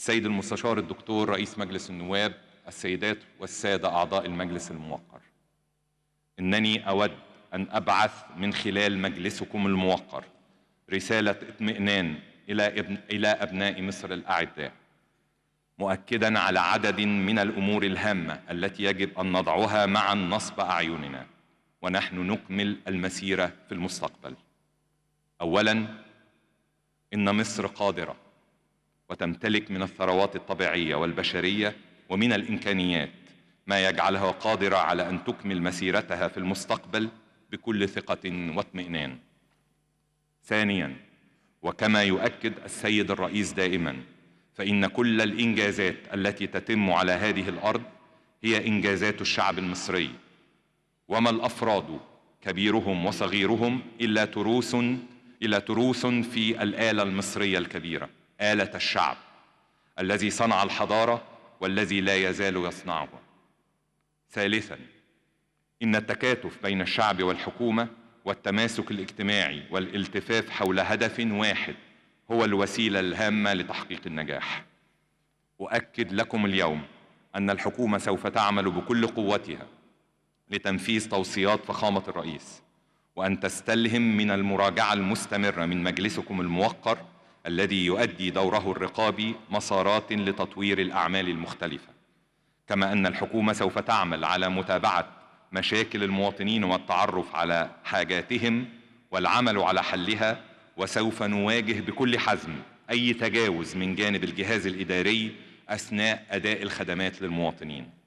السيد المستشار الدكتور رئيس مجلس النواب السيدات والساده اعضاء المجلس الموقر انني اود ان ابعث من خلال مجلسكم الموقر رساله اطمئنان الى ابن الى ابناء مصر الاعداء مؤكدا على عدد من الامور الهامه التي يجب ان نضعها معا نصب اعيننا ونحن نكمل المسيره في المستقبل اولا ان مصر قادره وتمتلك من الثروات الطبيعيه والبشريه ومن الامكانيات ما يجعلها قادره على ان تكمل مسيرتها في المستقبل بكل ثقه واطمئنان ثانيا وكما يؤكد السيد الرئيس دائما فان كل الانجازات التي تتم على هذه الارض هي انجازات الشعب المصري وما الافراد كبيرهم وصغيرهم الا تروس الا تروس في الاله المصريه الكبيره آلة الشعب الذي صنع الحضارة والذي لا يزال يصنعها. ثالثا إن التكاتف بين الشعب والحكومة والتماسك الاجتماعي والالتفاف حول هدف واحد هو الوسيلة الهامة لتحقيق النجاح. أؤكد لكم اليوم أن الحكومة سوف تعمل بكل قوتها لتنفيذ توصيات فخامة الرئيس وأن تستلهم من المراجعة المستمرة من مجلسكم الموقر الذي يؤدي دوره الرقابي مسارات لتطوير الأعمال المختلفة كما أن الحكومة سوف تعمل على متابعة مشاكل المواطنين والتعرف على حاجاتهم والعمل على حلها وسوف نواجه بكل حزم أي تجاوز من جانب الجهاز الإداري أثناء أداء الخدمات للمواطنين